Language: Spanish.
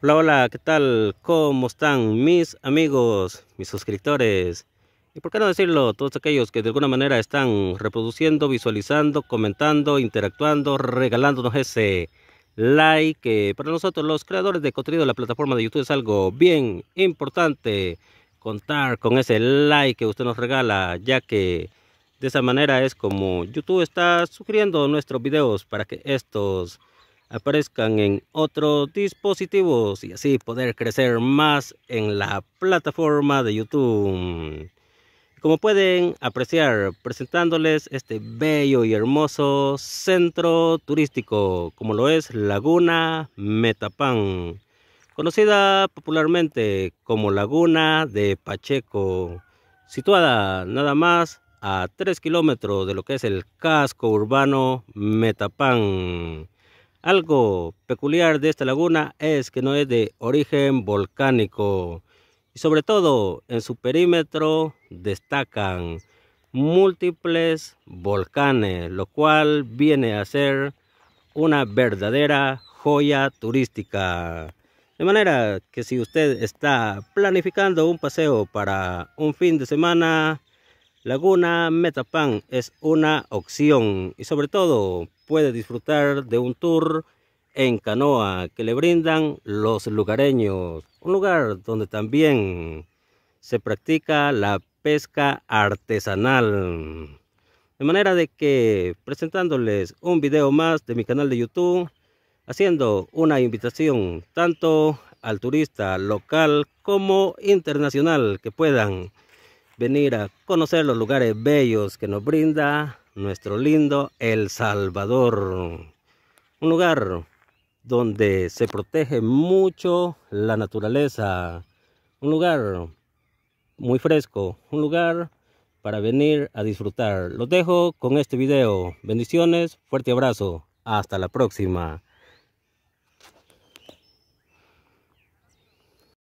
Hola, hola, ¿qué tal? ¿Cómo están mis amigos, mis suscriptores? Y por qué no decirlo, todos aquellos que de alguna manera están reproduciendo, visualizando, comentando, interactuando, regalándonos ese like, que eh, para nosotros los creadores de contenido de la plataforma de YouTube es algo bien importante contar con ese like que usted nos regala, ya que de esa manera es como YouTube está sugiriendo nuestros videos para que estos aparezcan en otros dispositivos y así poder crecer más en la plataforma de YouTube. Como pueden apreciar, presentándoles este bello y hermoso centro turístico, como lo es Laguna Metapán, conocida popularmente como Laguna de Pacheco, situada nada más a 3 kilómetros de lo que es el casco urbano Metapán. Algo peculiar de esta laguna es que no es de origen volcánico y sobre todo en su perímetro destacan múltiples volcanes, lo cual viene a ser una verdadera joya turística. De manera que si usted está planificando un paseo para un fin de semana, Laguna Metapan es una opción y sobre todo puede disfrutar de un tour en canoa que le brindan los lugareños. Un lugar donde también se practica la pesca artesanal. De manera de que presentándoles un video más de mi canal de YouTube, haciendo una invitación tanto al turista local como internacional que puedan venir a conocer los lugares bellos que nos brinda nuestro lindo El Salvador. Un lugar donde se protege mucho la naturaleza. Un lugar muy fresco. Un lugar para venir a disfrutar. Los dejo con este video. Bendiciones, fuerte abrazo. Hasta la próxima.